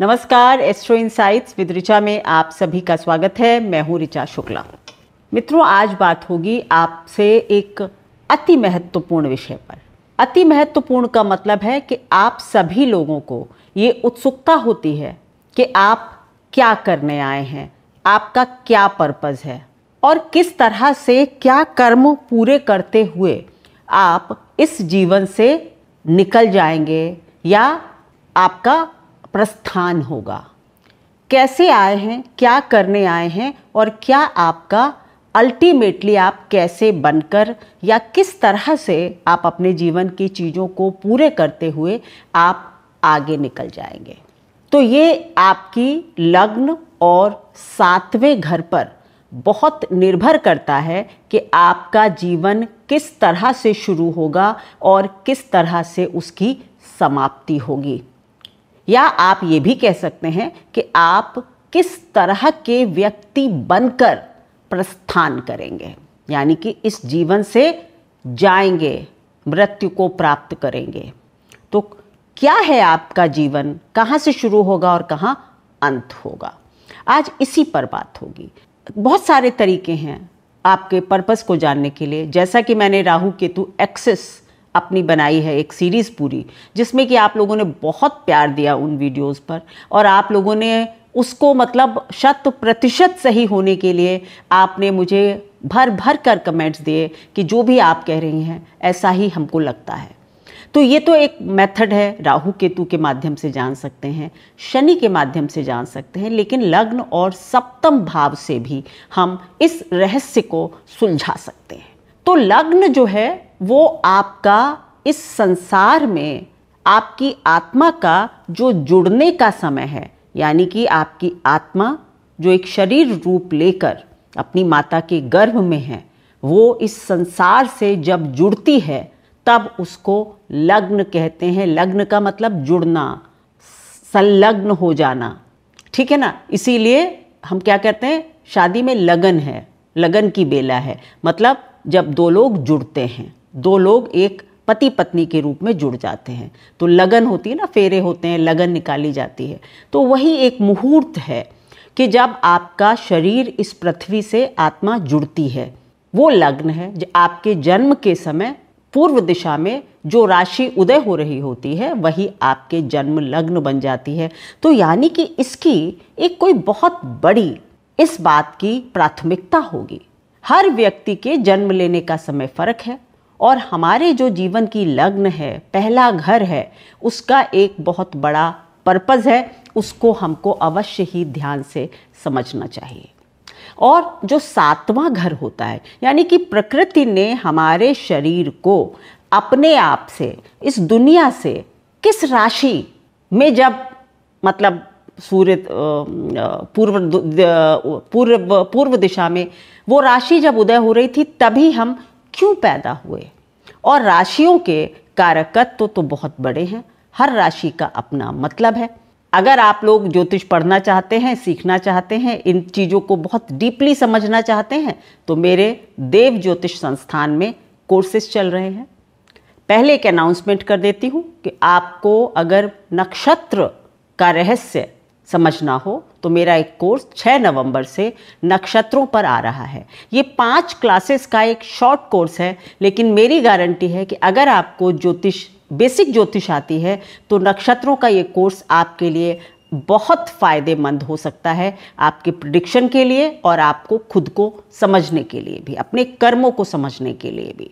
नमस्कार astro insights with Richa में आप सभी का स्वागत है मैं हूं ऋचा शुक्ला मित्रों आज बात होगी आपसे एक अति महत्वपूर्ण विषय पर अति महत्वपूर्ण का मतलब है कि आप सभी लोगों को ये उत्सुकता होती है कि आप क्या करने आए हैं आपका क्या पर्पज़ है और किस तरह से क्या कर्म पूरे करते हुए आप इस जीवन से निकल जाएंगे या आपका प्रस्थान होगा कैसे आए हैं क्या करने आए हैं और क्या आपका अल्टीमेटली आप कैसे बनकर या किस तरह से आप अपने जीवन की चीज़ों को पूरे करते हुए आप आगे निकल जाएंगे तो ये आपकी लग्न और सातवें घर पर बहुत निर्भर करता है कि आपका जीवन किस तरह से शुरू होगा और किस तरह से उसकी समाप्ति होगी या आप ये भी कह सकते हैं कि आप किस तरह के व्यक्ति बनकर प्रस्थान करेंगे यानी कि इस जीवन से जाएंगे मृत्यु को प्राप्त करेंगे तो क्या है आपका जीवन कहाँ से शुरू होगा और कहाँ अंत होगा आज इसी पर बात होगी बहुत सारे तरीके हैं आपके पर्पस को जानने के लिए जैसा कि मैंने राहु केतु एक्सिस अपनी बनाई है एक सीरीज़ पूरी जिसमें कि आप लोगों ने बहुत प्यार दिया उन वीडियोस पर और आप लोगों ने उसको मतलब शत प्रतिशत सही होने के लिए आपने मुझे भर भर कर कमेंट्स दिए कि जो भी आप कह रही हैं ऐसा ही हमको लगता है तो ये तो एक मेथड है राहु केतु के माध्यम से जान सकते हैं शनि के माध्यम से जान सकते हैं लेकिन लग्न और सप्तम भाव से भी हम इस रहस्य को सुलझा सकते हैं तो लग्न जो है वो आपका इस संसार में आपकी आत्मा का जो जुड़ने का समय है यानी कि आपकी आत्मा जो एक शरीर रूप लेकर अपनी माता के गर्भ में है वो इस संसार से जब जुड़ती है तब उसको लग्न कहते हैं लग्न का मतलब जुड़ना संलग्न हो जाना ठीक है ना इसीलिए हम क्या कहते हैं शादी में लगन है लगन की बेला है मतलब जब दो लोग जुड़ते हैं दो लोग एक पति पत्नी के रूप में जुड़ जाते हैं तो लगन होती है ना फेरे होते हैं लगन निकाली जाती है तो वही एक मुहूर्त है कि जब आपका शरीर इस पृथ्वी से आत्मा जुड़ती है वो लग्न है जो आपके जन्म के समय पूर्व दिशा में जो राशि उदय हो रही होती है वही आपके जन्म लग्न बन जाती है तो यानी कि इसकी एक कोई बहुत बड़ी इस बात की प्राथमिकता होगी हर व्यक्ति के जन्म लेने का समय फर्क है और हमारे जो जीवन की लग्न है पहला घर है उसका एक बहुत बड़ा पर्पज़ है उसको हमको अवश्य ही ध्यान से समझना चाहिए और जो सातवां घर होता है यानी कि प्रकृति ने हमारे शरीर को अपने आप से इस दुनिया से किस राशि में जब मतलब सूर्य पूर्व पूर्व पूर्व दिशा में वो राशि जब उदय हो रही थी तभी हम क्यों पैदा हुए और राशियों के कारकत्व तो, तो बहुत बड़े हैं हर राशि का अपना मतलब है अगर आप लोग ज्योतिष पढ़ना चाहते हैं सीखना चाहते हैं इन चीज़ों को बहुत डीपली समझना चाहते हैं तो मेरे देव ज्योतिष संस्थान में कोर्सेज चल रहे हैं पहले एक अनाउंसमेंट कर देती हूँ कि आपको अगर नक्षत्र का रहस्य समझना हो तो मेरा एक कोर्स 6 नवंबर से नक्षत्रों पर आ रहा है ये पांच क्लासेस का एक शॉर्ट कोर्स है लेकिन मेरी गारंटी है कि अगर आपको ज्योतिष बेसिक ज्योतिष आती है तो नक्षत्रों का ये कोर्स आपके लिए बहुत फ़ायदेमंद हो सकता है आपके प्रडिक्शन के लिए और आपको खुद को समझने के लिए भी अपने कर्मों को समझने के लिए भी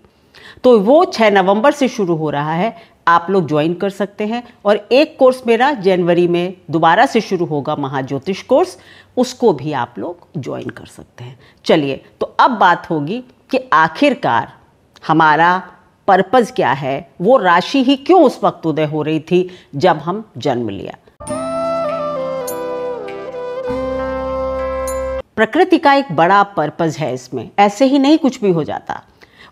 तो वो 6 नवंबर से शुरू हो रहा है आप लोग ज्वाइन कर सकते हैं और एक कोर्स मेरा जनवरी में दोबारा से शुरू होगा महाज्योतिष कोर्स उसको भी आप लोग ज्वाइन कर सकते हैं चलिए तो अब बात होगी कि आखिरकार हमारा पर्पज़ क्या है वो राशि ही क्यों उस वक्त उदय हो रही थी जब हम जन्म लिया प्रकृति का एक बड़ा पर्पज़ है इसमें ऐसे ही नहीं कुछ भी हो जाता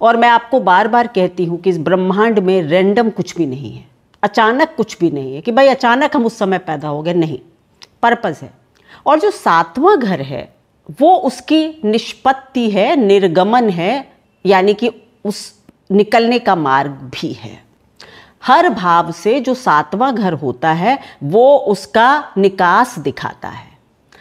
और मैं आपको बार बार कहती हूँ कि इस ब्रह्मांड में रैंडम कुछ भी नहीं है अचानक कुछ भी नहीं है कि भाई अचानक हम उस समय पैदा हो गए नहीं पर्पज़ है और जो सातवां घर है वो उसकी निष्पत्ति है निर्गमन है यानी कि उस निकलने का मार्ग भी है हर भाव से जो सातवां घर होता है वो उसका निकास दिखाता है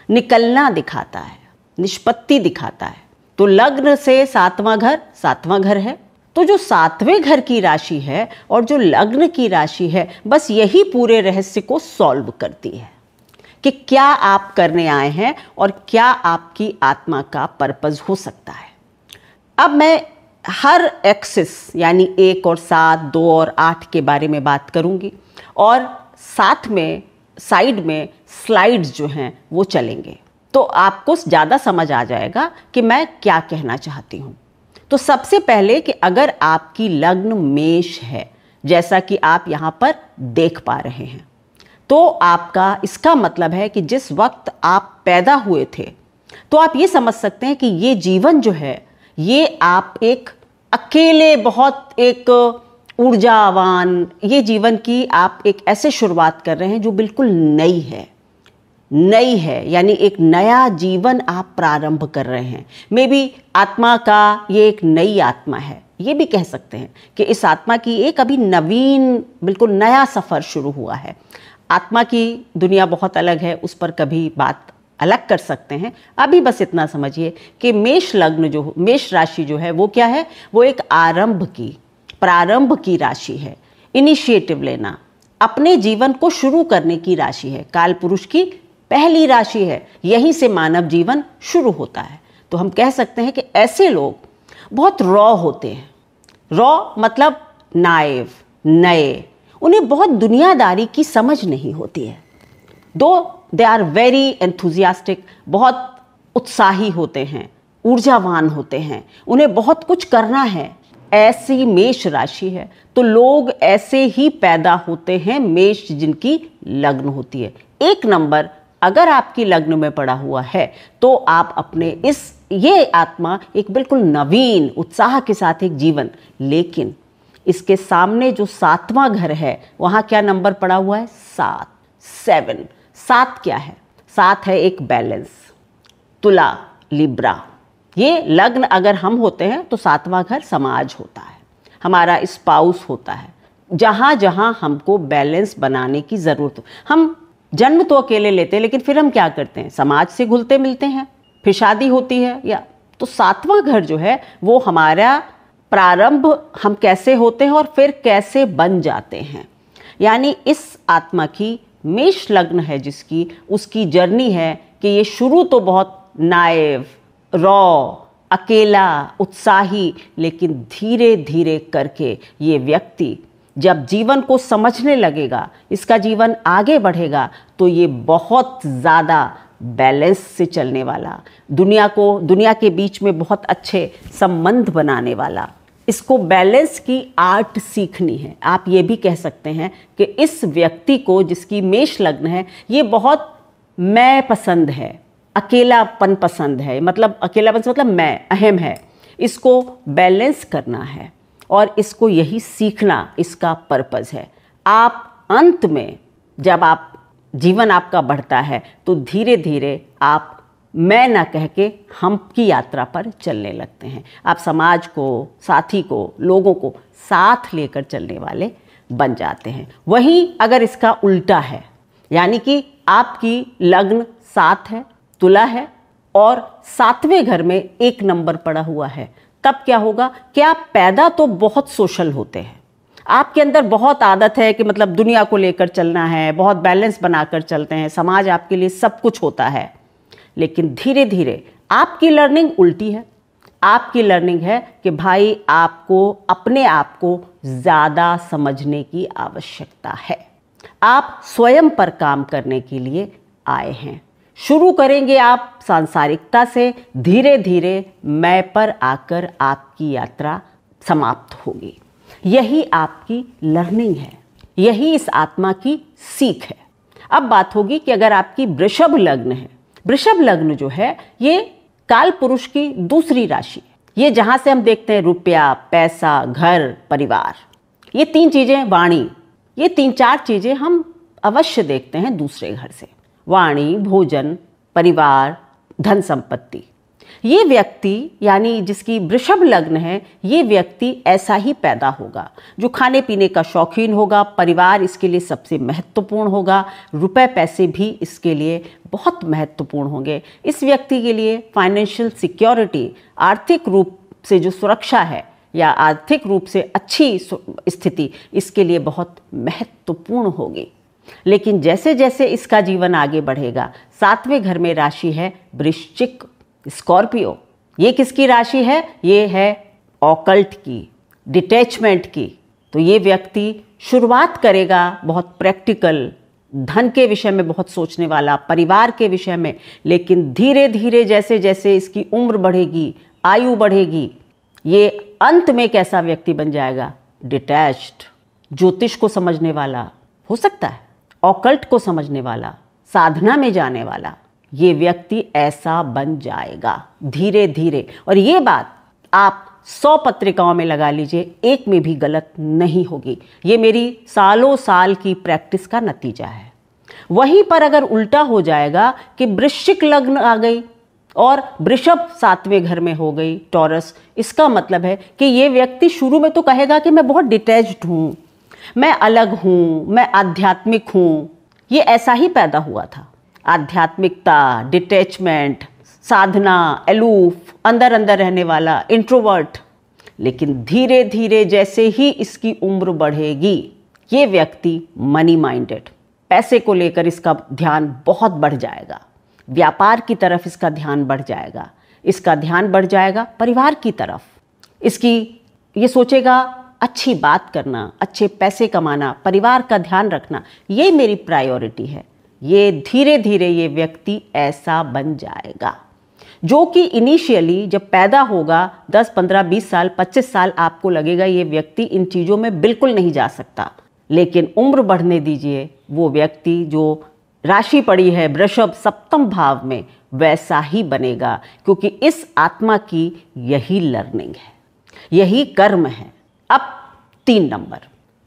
निकलना दिखाता है निष्पत्ति दिखाता है तो लग्न से सातवां घर सातवां घर है तो जो सातवें घर की राशि है और जो लग्न की राशि है बस यही पूरे रहस्य को सॉल्व करती है कि क्या आप करने आए हैं और क्या आपकी आत्मा का पर्पज़ हो सकता है अब मैं हर एक्सिस यानी एक और सात दो और आठ के बारे में बात करूंगी और साथ में साइड में स्लाइड्स जो हैं वो चलेंगे तो आपको ज़्यादा समझ आ जाएगा कि मैं क्या कहना चाहती हूँ तो सबसे पहले कि अगर आपकी लग्न मेष है जैसा कि आप यहाँ पर देख पा रहे हैं तो आपका इसका मतलब है कि जिस वक्त आप पैदा हुए थे तो आप ये समझ सकते हैं कि ये जीवन जो है ये आप एक अकेले बहुत एक ऊर्जावान ये जीवन की आप एक ऐसे शुरुआत कर रहे हैं जो बिल्कुल नई है नई है यानी एक नया जीवन आप प्रारंभ कर रहे हैं मे बी आत्मा का ये एक नई आत्मा है ये भी कह सकते हैं कि इस आत्मा की एक अभी नवीन बिल्कुल नया सफ़र शुरू हुआ है आत्मा की दुनिया बहुत अलग है उस पर कभी बात अलग कर सकते हैं अभी बस इतना समझिए कि मेष लग्न जो मेष राशि जो है वो क्या है वो एक आरंभ की प्रारंभ की राशि है इनिशिएटिव लेना अपने जीवन को शुरू करने की राशि है काल पुरुष की पहली राशि है यहीं से मानव जीवन शुरू होता है तो हम कह सकते हैं कि ऐसे लोग बहुत रॉ होते हैं रॉ मतलब नाइव नए उन्हें बहुत दुनियादारी की समझ नहीं होती है दो दे आर वेरी एंथुजियास्टिक बहुत उत्साही होते हैं ऊर्जावान होते हैं उन्हें बहुत कुछ करना है ऐसी मेष राशि है तो लोग ऐसे ही पैदा होते हैं मेष जिनकी लग्न होती है एक नंबर अगर आपकी लग्न में पड़ा हुआ है तो आप अपने इस ये आत्मा एक बिल्कुल नवीन उत्साह के साथ एक जीवन लेकिन इसके सामने जो सातवां घर है वहाँ क्या नंबर पड़ा हुआ है सात सेवन सात क्या है सात है एक बैलेंस तुला लिब्रा ये लग्न अगर हम होते हैं तो सातवां घर समाज होता है हमारा स्पाउस होता है जहाँ जहाँ हमको बैलेंस बनाने की ज़रूरत हम जन्म तो अकेले लेते हैं लेकिन फिर हम क्या करते हैं समाज से घुलते मिलते हैं फिर शादी होती है या तो सातवां घर जो है वो हमारा प्रारंभ हम कैसे होते हैं और फिर कैसे बन जाते हैं यानी इस आत्मा की मेष लग्न है जिसकी उसकी जर्नी है कि ये शुरू तो बहुत नायब रॉ अकेला उत्साही लेकिन धीरे धीरे करके ये व्यक्ति जब जीवन को समझने लगेगा इसका जीवन आगे बढ़ेगा तो ये बहुत ज़्यादा बैलेंस से चलने वाला दुनिया को दुनिया के बीच में बहुत अच्छे संबंध बनाने वाला इसको बैलेंस की आर्ट सीखनी है आप ये भी कह सकते हैं कि इस व्यक्ति को जिसकी मेष लग्न है ये बहुत मैं पसंद है अकेलापन पसंद है मतलब अकेलापन से मतलब मैं अहम है इसको बैलेंस करना है और इसको यही सीखना इसका पर्पज़ है आप अंत में जब आप जीवन आपका बढ़ता है तो धीरे धीरे आप मैं ना कह के हम की यात्रा पर चलने लगते हैं आप समाज को साथी को लोगों को साथ लेकर चलने वाले बन जाते हैं वहीं अगर इसका उल्टा है यानी कि आपकी लग्न सात है तुला है और सातवें घर में एक नंबर पड़ा हुआ है तब क्या होगा कि आप पैदा तो बहुत सोशल होते हैं आपके अंदर बहुत आदत है कि मतलब दुनिया को लेकर चलना है बहुत बैलेंस बनाकर चलते हैं समाज आपके लिए सब कुछ होता है लेकिन धीरे धीरे आपकी लर्निंग उल्टी है आपकी लर्निंग है कि भाई आपको अपने आप को ज़्यादा समझने की आवश्यकता है आप स्वयं पर काम करने के लिए आए हैं शुरू करेंगे आप सांसारिकता से धीरे धीरे मैं पर आकर आपकी यात्रा समाप्त होगी यही आपकी लर्निंग है यही इस आत्मा की सीख है अब बात होगी कि अगर आपकी वृषभ लग्न है वृषभ लग्न जो है ये काल पुरुष की दूसरी राशि ये जहाँ से हम देखते हैं रुपया पैसा घर परिवार ये तीन चीज़ें वाणी ये तीन चार चीज़ें हम अवश्य देखते हैं दूसरे घर से वाणी भोजन परिवार धन संपत्ति ये व्यक्ति यानी जिसकी वृषभ लग्न है ये व्यक्ति ऐसा ही पैदा होगा जो खाने पीने का शौकीन होगा परिवार इसके लिए सबसे महत्वपूर्ण होगा रुपए पैसे भी इसके लिए बहुत महत्वपूर्ण होंगे इस व्यक्ति के लिए फाइनेंशियल सिक्योरिटी आर्थिक रूप से जो सुरक्षा है या आर्थिक रूप से अच्छी स्थिति इसके लिए बहुत महत्वपूर्ण होगी लेकिन जैसे जैसे इसका जीवन आगे बढ़ेगा सातवें घर में राशि है वृश्चिक स्कॉर्पियो ये किसकी राशि है ये है ऑकल्ट की डिटैचमेंट की तो ये व्यक्ति शुरुआत करेगा बहुत प्रैक्टिकल धन के विषय में बहुत सोचने वाला परिवार के विषय में लेकिन धीरे धीरे जैसे जैसे इसकी उम्र बढ़ेगी आयु बढ़ेगी ये अंत में कैसा व्यक्ति बन जाएगा डिटैच्ड ज्योतिष को समझने वाला हो सकता है ऑकल्ट को समझने वाला साधना में जाने वाला ये व्यक्ति ऐसा बन जाएगा धीरे धीरे और ये बात आप सौ पत्रिकाओं में लगा लीजिए एक में भी गलत नहीं होगी ये मेरी सालों साल की प्रैक्टिस का नतीजा है वहीं पर अगर उल्टा हो जाएगा कि वृश्चिक लग्न आ गई और वृषभ सातवें घर में हो गई टॉरस इसका मतलब है कि ये व्यक्ति शुरू में तो कहेगा कि मैं बहुत डिटैच्ड हूँ मैं अलग हूँ मैं आध्यात्मिक हूँ ये ऐसा ही पैदा हुआ था आध्यात्मिकता डिटैचमेंट साधना एलूफ अंदर अंदर रहने वाला इंट्रोवर्ट लेकिन धीरे धीरे जैसे ही इसकी उम्र बढ़ेगी ये व्यक्ति मनी माइंडेड पैसे को लेकर इसका ध्यान बहुत बढ़ जाएगा व्यापार की तरफ इसका ध्यान बढ़ जाएगा इसका ध्यान बढ़ जाएगा परिवार की तरफ इसकी ये सोचेगा अच्छी बात करना अच्छे पैसे कमाना परिवार का ध्यान रखना ये मेरी प्रायोरिटी है ये धीरे धीरे ये व्यक्ति ऐसा बन जाएगा जो कि इनिशियली जब पैदा होगा 10, 15, 20 साल 25 साल आपको लगेगा ये व्यक्ति इन चीज़ों में बिल्कुल नहीं जा सकता लेकिन उम्र बढ़ने दीजिए वो व्यक्ति जो राशि पड़ी है वृषभ सप्तम भाव में वैसा ही बनेगा क्योंकि इस आत्मा की यही लर्निंग है यही कर्म है अब तीन नंबर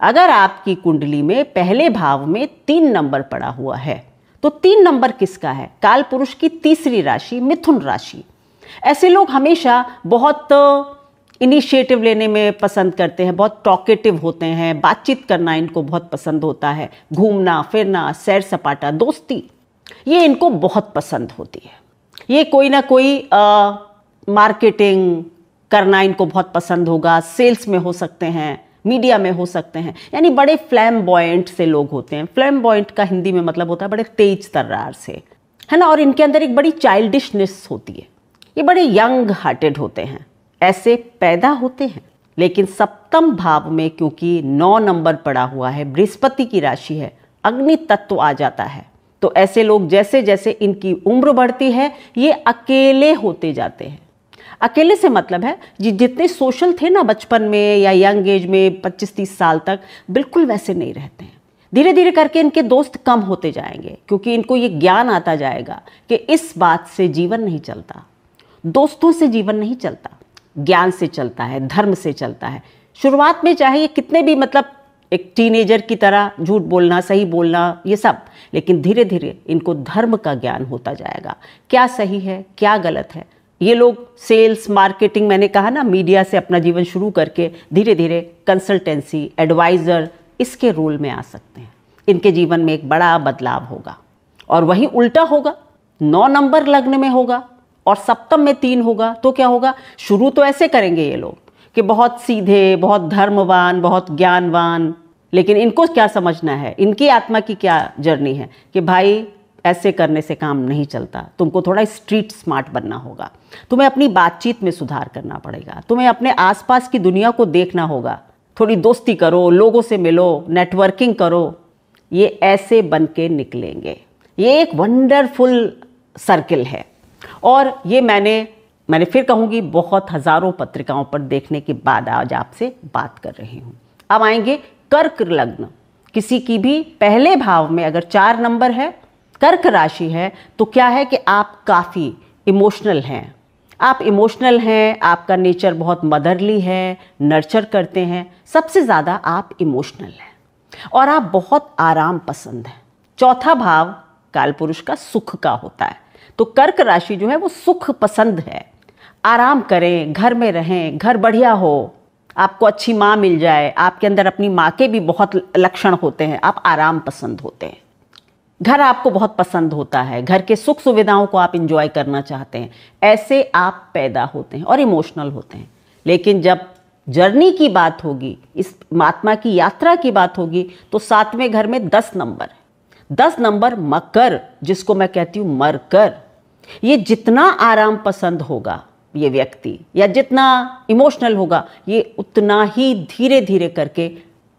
अगर आपकी कुंडली में पहले भाव में तीन नंबर पड़ा हुआ है तो तीन नंबर किसका है काल पुरुष की तीसरी राशि मिथुन राशि ऐसे लोग हमेशा बहुत इनिशिएटिव लेने में पसंद करते हैं बहुत टॉकेटिव होते हैं बातचीत करना इनको बहुत पसंद होता है घूमना फिरना सैर सपाटा दोस्ती ये इनको बहुत पसंद होती है ये कोई ना कोई मार्केटिंग करना इनको बहुत पसंद होगा सेल्स में हो सकते हैं मीडिया में हो सकते हैं यानी बड़े फ्लैम से लोग होते हैं फ्लैम का हिंदी में मतलब होता है बड़े तेज तर्रार से है ना और इनके अंदर एक बड़ी चाइल्डिशनेस होती है ये बड़े यंग हार्टेड होते हैं ऐसे पैदा होते हैं लेकिन सप्तम भाव में क्योंकि नौ नंबर पड़ा हुआ है बृहस्पति की राशि है अग्नि तत्व आ जाता है तो ऐसे लोग जैसे जैसे इनकी उम्र बढ़ती है ये अकेले होते जाते हैं अकेले से मतलब है जितने सोशल थे ना बचपन में या यंग एज में 25-30 साल तक बिल्कुल वैसे नहीं रहते हैं धीरे धीरे करके इनके दोस्त कम होते जाएंगे क्योंकि इनको ये ज्ञान आता जाएगा कि इस बात से जीवन नहीं चलता दोस्तों से जीवन नहीं चलता ज्ञान से चलता है धर्म से चलता है शुरुआत में चाहे ये कितने भी मतलब एक टीनेजर की तरह झूठ बोलना सही बोलना ये सब लेकिन धीरे धीरे इनको धर्म का ज्ञान होता जाएगा क्या सही है क्या गलत है ये लोग सेल्स मार्केटिंग मैंने कहा ना मीडिया से अपना जीवन शुरू करके धीरे धीरे कंसल्टेंसी एडवाइज़र इसके रोल में आ सकते हैं इनके जीवन में एक बड़ा बदलाव होगा और वहीं उल्टा होगा नौ नंबर लग्न में होगा और सप्तम में तीन होगा तो क्या होगा शुरू तो ऐसे करेंगे ये लोग कि बहुत सीधे बहुत धर्मवान बहुत ज्ञानवान लेकिन इनको क्या समझना है इनकी आत्मा की क्या जर्नी है कि भाई ऐसे करने से काम नहीं चलता तुमको थोड़ा स्ट्रीट स्मार्ट बनना होगा तुम्हें अपनी बातचीत में सुधार करना पड़ेगा तुम्हें अपने आसपास की दुनिया को देखना होगा थोड़ी दोस्ती करो लोगों से मिलो नेटवर्किंग करो ये ऐसे बन के निकलेंगे ये एक वंडरफुल सर्किल है और ये मैंने मैंने फिर कहूँगी बहुत हज़ारों पत्रिकाओं पर देखने के बाद आज आपसे बात कर रही हूँ अब आएंगे कर्क लग्न किसी की भी पहले भाव में अगर चार नंबर है कर्क राशि है तो क्या है कि आप काफ़ी इमोशनल हैं आप इमोशनल हैं आपका नेचर बहुत मदरली है नर्चर करते हैं सबसे ज़्यादा आप इमोशनल हैं और आप बहुत आराम पसंद हैं चौथा भाव काल पुरुष का सुख का होता है तो कर्क राशि जो है वो सुख पसंद है आराम करें घर में रहें घर बढ़िया हो आपको अच्छी माँ मिल जाए आपके अंदर अपनी माँ के भी बहुत लक्षण होते हैं आप आराम पसंद होते हैं घर आपको बहुत पसंद होता है घर के सुख सुविधाओं को आप इंजॉय करना चाहते हैं ऐसे आप पैदा होते हैं और इमोशनल होते हैं लेकिन जब जर्नी की बात होगी इस महात्मा की यात्रा की बात होगी तो सातवें घर में दस नंबर है दस नंबर मकर जिसको मैं कहती हूँ मरकर ये जितना आराम पसंद होगा ये व्यक्ति या जितना इमोशनल होगा ये उतना ही धीरे धीरे करके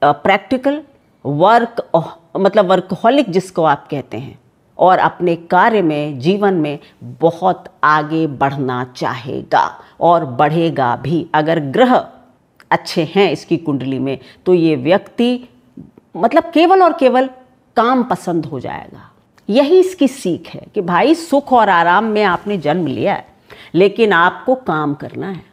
प्रैक्टिकल वर्क मतलब वर्कहॉलिक जिसको आप कहते हैं और अपने कार्य में जीवन में बहुत आगे बढ़ना चाहेगा और बढ़ेगा भी अगर ग्रह अच्छे हैं इसकी कुंडली में तो ये व्यक्ति मतलब केवल और केवल काम पसंद हो जाएगा यही इसकी सीख है कि भाई सुख और आराम में आपने जन्म लिया है लेकिन आपको काम करना है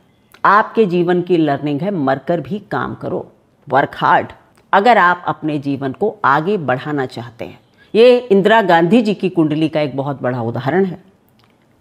आपके जीवन की लर्निंग है मरकर भी काम करो वर्क हार्ड अगर आप अपने जीवन को आगे बढ़ाना चाहते हैं ये इंदिरा गांधी जी की कुंडली का एक बहुत बड़ा उदाहरण है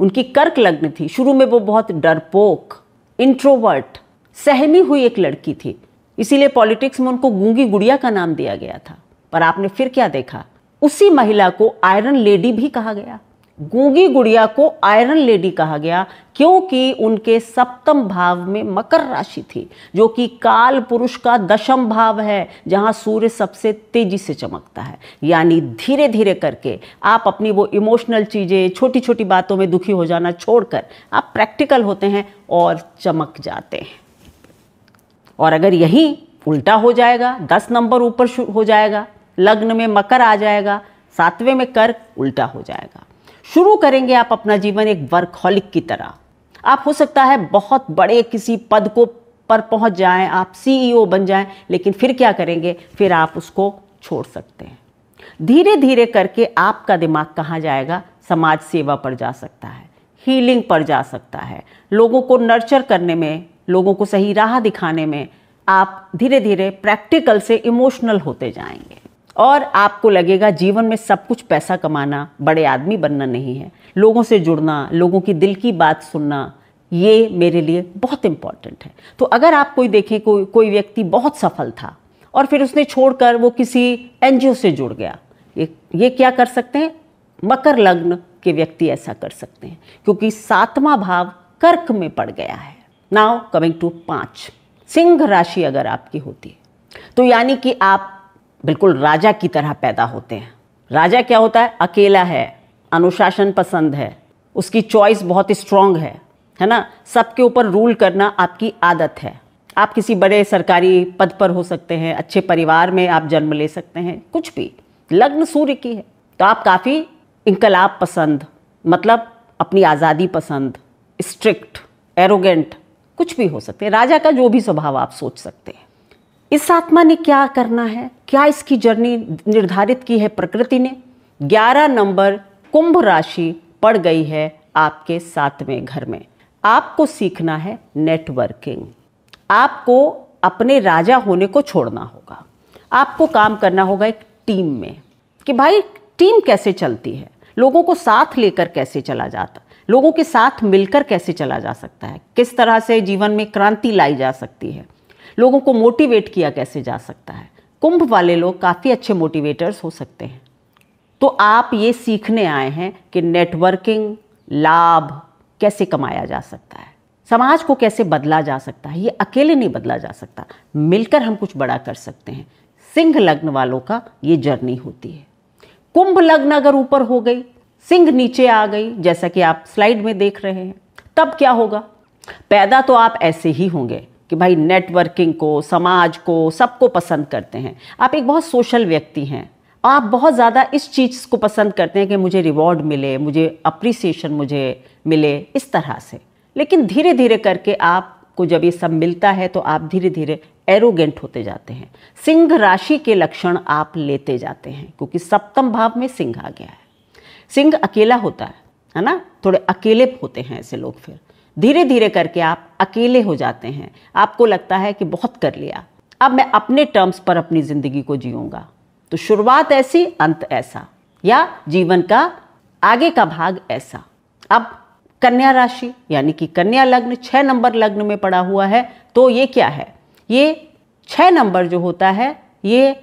उनकी कर्क लग्न थी शुरू में वो बहुत डरपोक इंट्रोवर्ट सहमी हुई एक लड़की थी इसीलिए पॉलिटिक्स में उनको गूंगी गुड़िया का नाम दिया गया था पर आपने फिर क्या देखा उसी महिला को आयरन लेडी भी कहा गया गूंगी गुड़िया को आयरन लेडी कहा गया क्योंकि उनके सप्तम भाव में मकर राशि थी जो कि काल पुरुष का दशम भाव है जहां सूर्य सबसे तेजी से चमकता है यानी धीरे धीरे करके आप अपनी वो इमोशनल चीज़ें छोटी छोटी बातों में दुखी हो जाना छोड़कर आप प्रैक्टिकल होते हैं और चमक जाते हैं और अगर यही उल्टा हो जाएगा दस नंबर ऊपर हो जाएगा लग्न में मकर आ जाएगा सातवें में कर्क उल्टा हो जाएगा शुरू करेंगे आप अपना जीवन एक वर्कहॉलिक की तरह आप हो सकता है बहुत बड़े किसी पद को पर पहुंच जाएं आप सीईओ e बन जाएं लेकिन फिर क्या करेंगे फिर आप उसको छोड़ सकते हैं धीरे धीरे करके आपका दिमाग कहाँ जाएगा समाज सेवा पर जा सकता है हीलिंग पर जा सकता है लोगों को नर्चर करने में लोगों को सही राह दिखाने में आप धीरे धीरे प्रैक्टिकल से इमोशनल होते जाएंगे और आपको लगेगा जीवन में सब कुछ पैसा कमाना बड़े आदमी बनना नहीं है लोगों से जुड़ना लोगों की दिल की बात सुनना ये मेरे लिए बहुत इम्पॉर्टेंट है तो अगर आप कोई देखें कोई कोई व्यक्ति बहुत सफल था और फिर उसने छोड़कर वो किसी एन से जुड़ गया ये ये क्या कर सकते हैं मकर लग्न के व्यक्ति ऐसा कर सकते हैं क्योंकि सातवां भाव कर्क में पड़ गया है नाउ कमिंग टू पाँच सिंह राशि अगर आपकी होती है तो यानी कि आप बिल्कुल राजा की तरह पैदा होते हैं राजा क्या होता है अकेला है अनुशासन पसंद है उसकी चॉइस बहुत स्ट्रांग है है ना सबके ऊपर रूल करना आपकी आदत है आप किसी बड़े सरकारी पद पर हो सकते हैं अच्छे परिवार में आप जन्म ले सकते हैं कुछ भी लग्न सूर्य की है तो आप काफ़ी इनकलाब पसंद मतलब अपनी आज़ादी पसंद स्ट्रिक्ट एरोगेंट कुछ भी हो सकते हैं राजा का जो भी स्वभाव आप सोच सकते हैं इस आत्मा ने क्या करना है क्या इसकी जर्नी निर्धारित की है प्रकृति ने 11 नंबर कुंभ राशि पड़ गई है आपके सातवें घर में आपको सीखना है नेटवर्किंग आपको अपने राजा होने को छोड़ना होगा आपको काम करना होगा एक टीम में कि भाई टीम कैसे चलती है लोगों को साथ लेकर कैसे चला जाता लोगों के साथ मिलकर कैसे चला जा सकता है किस तरह से जीवन में क्रांति लाई जा सकती है लोगों को मोटिवेट किया कैसे जा सकता है कुंभ वाले लोग काफ़ी अच्छे मोटिवेटर्स हो सकते हैं तो आप ये सीखने आए हैं कि नेटवर्किंग लाभ कैसे कमाया जा सकता है समाज को कैसे बदला जा सकता है ये अकेले नहीं बदला जा सकता मिलकर हम कुछ बड़ा कर सकते हैं सिंह लग्न वालों का ये जर्नी होती है कुंभ लग्न अगर ऊपर हो गई सिंह नीचे आ गई जैसा कि आप स्लाइड में देख रहे हैं तब क्या होगा पैदा तो आप ऐसे ही होंगे कि भाई नेटवर्किंग को समाज को सबको पसंद करते हैं आप एक बहुत सोशल व्यक्ति हैं आप बहुत ज़्यादा इस चीज़ को पसंद करते हैं कि मुझे रिवॉर्ड मिले मुझे अप्रिसिएशन मुझे मिले इस तरह से लेकिन धीरे धीरे करके आपको जब ये सब मिलता है तो आप धीरे धीरे एरोगेंट होते जाते हैं सिंह राशि के लक्षण आप लेते जाते हैं क्योंकि सप्तम भाव में सिंह आ गया है सिंह अकेला होता है है ना थोड़े अकेले होते हैं ऐसे लोग फिर धीरे धीरे करके आप अकेले हो जाते हैं आपको लगता है कि बहुत कर लिया अब मैं अपने टर्म्स पर अपनी ज़िंदगी को जीऊंगा तो शुरुआत ऐसी अंत ऐसा या जीवन का आगे का भाग ऐसा अब कन्या राशि यानी कि कन्या लग्न छह नंबर लग्न में पड़ा हुआ है तो ये क्या है ये छह नंबर जो होता है ये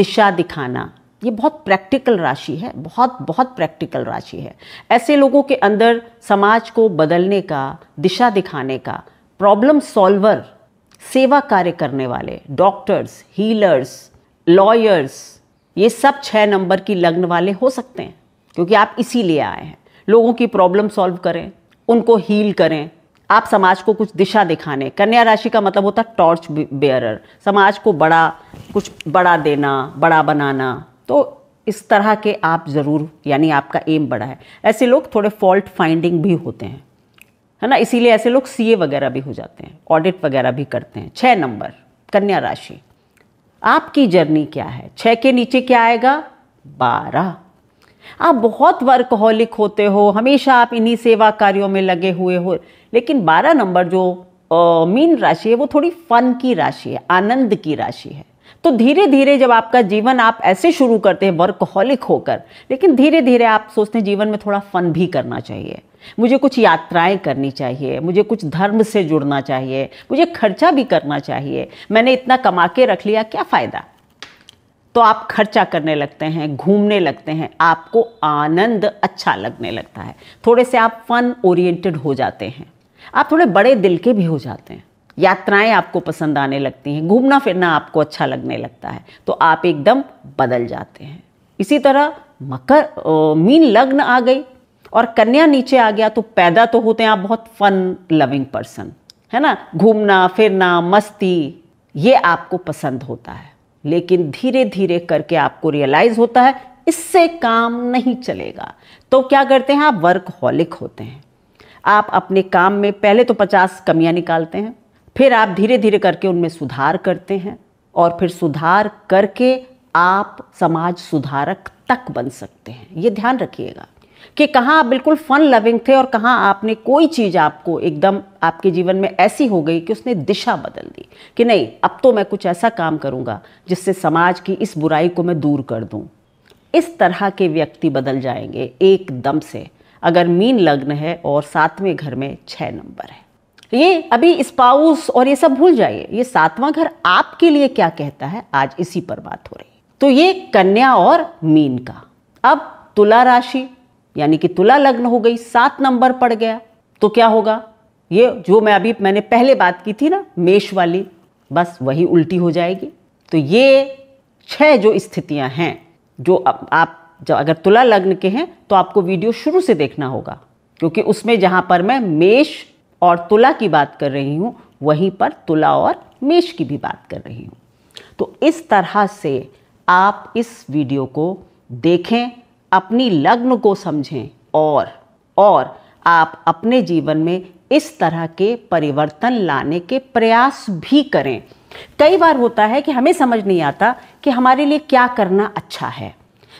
दिशा दिखाना ये बहुत प्रैक्टिकल राशि है बहुत बहुत प्रैक्टिकल राशि है ऐसे लोगों के अंदर समाज को बदलने का दिशा दिखाने का प्रॉब्लम सॉल्वर सेवा कार्य करने वाले डॉक्टर्स हीलर्स लॉयर्स ये सब छः नंबर की लग्न वाले हो सकते हैं क्योंकि आप इसीलिए आए हैं लोगों की प्रॉब्लम सॉल्व करें उनको हील करें आप समाज को कुछ दिशा दिखाने कन्या राशि का मतलब होता है टॉर्च बेयरर समाज को बड़ा कुछ बड़ा देना बड़ा बनाना तो इस तरह के आप ज़रूर यानी आपका एम बड़ा है ऐसे लोग थोड़े फॉल्ट फाइंडिंग भी होते हैं है ना इसीलिए ऐसे लोग सीए वगैरह भी हो जाते हैं ऑडिट वगैरह भी करते हैं छः नंबर कन्या राशि आपकी जर्नी क्या है छः के नीचे क्या आएगा बारह आप बहुत वर्कहोलिक होते हो हमेशा आप इन्हीं सेवा कार्यों में लगे हुए हो लेकिन बारह नंबर जो मीन राशि है वो थोड़ी फन की राशि है आनंद की राशि है तो धीरे धीरे जब आपका जीवन आप ऐसे शुरू करते हैं वर्कहोलिक होकर लेकिन धीरे धीरे आप सोचते हैं जीवन में थोड़ा फन भी करना चाहिए मुझे कुछ यात्राएं करनी चाहिए मुझे कुछ धर्म से जुड़ना चाहिए मुझे खर्चा भी करना चाहिए मैंने इतना कमा के रख लिया क्या फ़ायदा तो आप खर्चा करने लगते हैं घूमने लगते हैं आपको आनंद अच्छा लगने लगता है थोड़े से आप फन ओरिएंटेड हो जाते हैं आप थोड़े बड़े दिल के भी हो जाते हैं यात्राएं आपको पसंद आने लगती हैं घूमना फिरना आपको अच्छा लगने लगता है तो आप एकदम बदल जाते हैं इसी तरह मकर ओ, मीन लग्न आ गई और कन्या नीचे आ गया तो पैदा तो होते हैं आप बहुत फन लविंग पर्सन है ना घूमना फिरना मस्ती ये आपको पसंद होता है लेकिन धीरे धीरे करके आपको रियलाइज होता है इससे काम नहीं चलेगा तो क्या करते हैं आप वर्क हॉलिक होते हैं आप अपने काम में पहले तो पचास कमियां निकालते हैं फिर आप धीरे धीरे करके उनमें सुधार करते हैं और फिर सुधार करके आप समाज सुधारक तक बन सकते हैं ये ध्यान रखिएगा कि कहाँ आप बिल्कुल फन लविंग थे और कहाँ आपने कोई चीज़ आपको एकदम आपके जीवन में ऐसी हो गई कि उसने दिशा बदल दी कि नहीं अब तो मैं कुछ ऐसा काम करूँगा जिससे समाज की इस बुराई को मैं दूर कर दूँ इस तरह के व्यक्ति बदल जाएंगे एकदम से अगर मीन लग्न है और सातवें घर में छः नंबर है ये अभी स्पाउस और ये सब भूल जाइए ये सातवां घर आपके लिए क्या कहता है आज इसी पर बात हो रही तो ये कन्या और मीन का अब तुला राशि यानी कि तुला लग्न हो गई सात नंबर पड़ गया तो क्या होगा ये जो मैं अभी मैंने पहले बात की थी ना मेष वाली बस वही उल्टी हो जाएगी तो ये छह जो स्थितियां हैं जो आप जब अगर तुला लग्न के हैं तो आपको वीडियो शुरू से देखना होगा क्योंकि उसमें जहां पर मैं मेष और तुला की बात कर रही हूं वहीं पर तुला और मेष की भी बात कर रही हूँ तो इस तरह से आप इस वीडियो को देखें अपनी लग्न को समझें और और आप अपने जीवन में इस तरह के परिवर्तन लाने के प्रयास भी करें कई बार होता है कि हमें समझ नहीं आता कि हमारे लिए क्या करना अच्छा है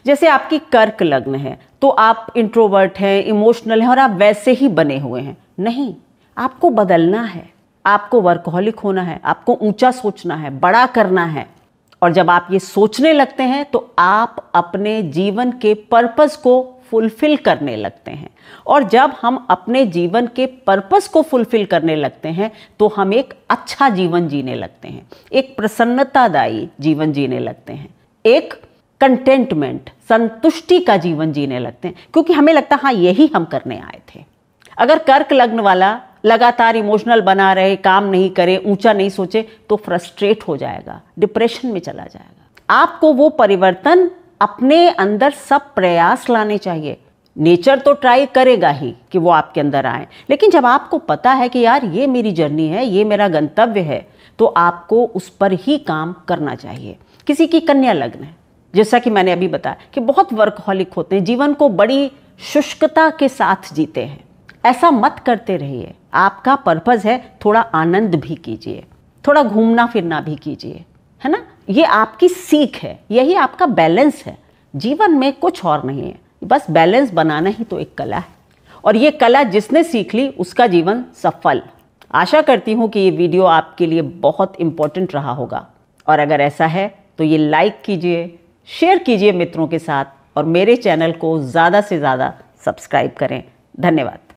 जैसे आपकी कर्क लग्न है तो आप इंट्रोवर्ट हैं इमोशनल हैं और आप वैसे ही बने हुए हैं नहीं आपको बदलना है आपको वर्कहोलिक होना है आपको ऊंचा सोचना है बड़ा करना है और जब आप ये सोचने लगते हैं तो आप अपने जीवन के पर्पस को फुलफिल करने लगते हैं और जब हम अपने जीवन के पर्पस को फुलफिल करने लगते हैं तो हम एक अच्छा जीवन जीने लगते हैं एक प्रसन्नतादायी जीवन जीने लगते हैं एक कंटेंटमेंट संतुष्टि का जीवन जीने लगते हैं क्योंकि हमें लगता है हाँ यही हम करने आए थे अगर कर्क लग्न वाला लगातार इमोशनल बना रहे काम नहीं करे ऊंचा नहीं सोचे तो फ्रस्ट्रेट हो जाएगा डिप्रेशन में चला जाएगा आपको वो परिवर्तन अपने अंदर सब प्रयास लाने चाहिए नेचर तो ट्राई करेगा ही कि वो आपके अंदर आए लेकिन जब आपको पता है कि यार ये मेरी जर्नी है ये मेरा गंतव्य है तो आपको उस पर ही काम करना चाहिए किसी की कन्या लग्न है जैसा कि मैंने अभी बताया कि बहुत वर्कहॉलिक होते हैं जीवन को बड़ी शुष्कता के साथ जीते हैं ऐसा मत करते रहिए आपका पर्पज़ है थोड़ा आनंद भी कीजिए थोड़ा घूमना फिरना भी कीजिए है ना ये आपकी सीख है यही आपका बैलेंस है जीवन में कुछ और नहीं है बस बैलेंस बनाना ही तो एक कला है और ये कला जिसने सीख ली उसका जीवन सफल आशा करती हूँ कि ये वीडियो आपके लिए बहुत इम्पोर्टेंट रहा होगा और अगर ऐसा है तो ये लाइक कीजिए शेयर कीजिए मित्रों के साथ और मेरे चैनल को ज़्यादा से ज़्यादा सब्सक्राइब करें धन्यवाद